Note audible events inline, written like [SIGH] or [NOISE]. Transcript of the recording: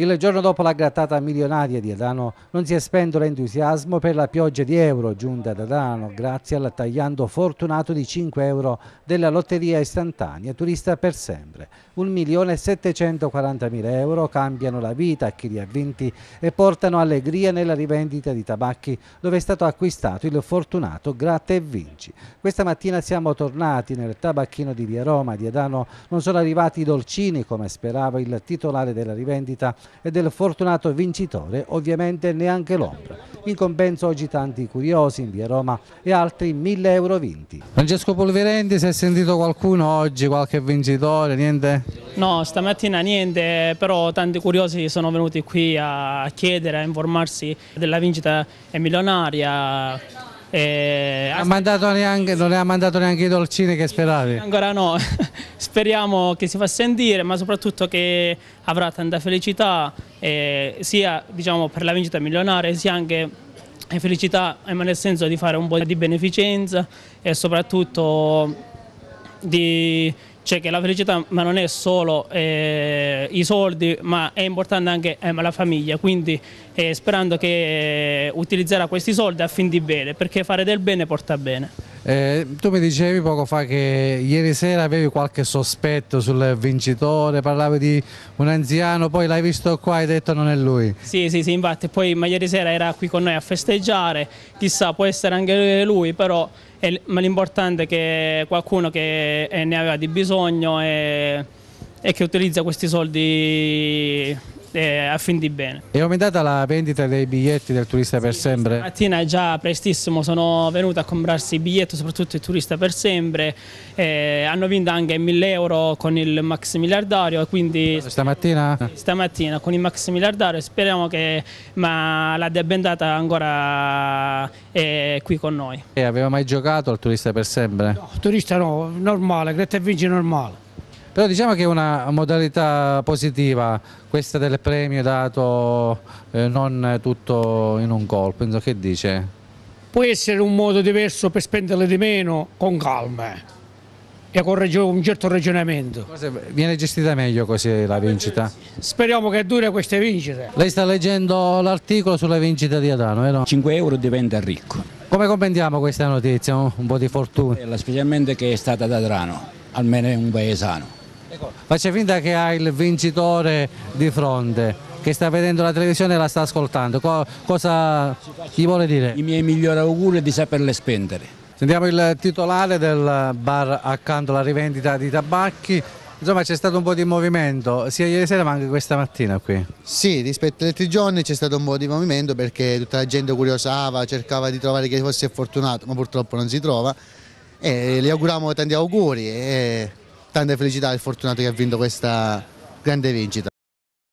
Il giorno dopo la grattata milionaria di Adano non si è spento l'entusiasmo per la pioggia di euro giunta ad Adano grazie al tagliando fortunato di 5 euro della lotteria istantanea turista per sempre. 1.740.000 euro cambiano la vita a chi li ha vinti e portano allegria nella rivendita di tabacchi dove è stato acquistato il fortunato gratta e vinci. Questa mattina siamo tornati nel tabacchino di Via Roma di Adano non sono arrivati i dolcini come sperava il titolare della rivendita e del fortunato vincitore ovviamente neanche l'ombra. In compenso oggi tanti curiosi in via Roma e altri 1000 euro vinti. Francesco Polverenti, si è sentito qualcuno oggi, qualche vincitore, niente? No, stamattina niente, però tanti curiosi sono venuti qui a chiedere, a informarsi della vincita milionaria eh, ha mandato neanche, non le ha mandato neanche i dolcini che speravi? Ancora no, [LAUGHS] speriamo che si fa sentire ma soprattutto che avrà tanta felicità eh, sia diciamo, per la vincita milionaria sia anche eh, felicità eh, ma nel senso di fare un po' di beneficenza e soprattutto di cioè che la felicità ma non è solo eh, i soldi ma è importante anche eh, la famiglia quindi eh, sperando che eh, utilizzerà questi soldi a fin di bene perché fare del bene porta bene eh, tu mi dicevi poco fa che ieri sera avevi qualche sospetto sul vincitore, parlavi di un anziano, poi l'hai visto qua e hai detto non è lui. Sì, sì, sì, infatti, poi ma ieri sera era qui con noi a festeggiare, chissà, può essere anche lui, però è, ma l'importante è che qualcuno che eh, ne aveva di bisogno e e che utilizza questi soldi eh, a fin di bene. È aumentata la vendita dei biglietti del turista sì, per sempre? Stamattina già prestissimo sono venuto a comprarsi i biglietti, soprattutto il turista per sempre, eh, hanno vinto anche 1000 euro con il max miliardario. Quindi, stamattina? Sì, stamattina con il max miliardario, speriamo che ma la debendata ancora è eh, qui con noi. E aveva mai giocato al turista per sempre? No, turista no, normale, Greta Vinci normale però diciamo che è una modalità positiva questa del premio dato eh, non tutto in un colpo, Enzo che dice? Può essere un modo diverso per spenderle di meno con calma eh, e con un certo ragionamento. Viene gestita meglio così la vincita? Speriamo che dure queste vincite. Lei sta leggendo l'articolo sulla vincita di Adano, vero? 5 euro diventa ricco. Come commentiamo questa notizia? Un po' di fortuna? Eh, specialmente che è stata ad Adano almeno un paesano faccia finta che ha il vincitore di fronte che sta vedendo la televisione e la sta ascoltando, Co cosa gli vuole dire? I miei migliori auguri di saperle spendere. Sentiamo il titolare del bar accanto alla rivendita di tabacchi, Insomma c'è stato un po' di movimento sia ieri sera ma anche questa mattina qui. Sì, rispetto agli altri giorni c'è stato un po' di movimento perché tutta la gente curiosava, cercava di trovare chi fosse fortunato, ma purtroppo non si trova. E gli auguriamo tanti auguri. E tante felicità al fortunato che ha vinto questa grande vincita.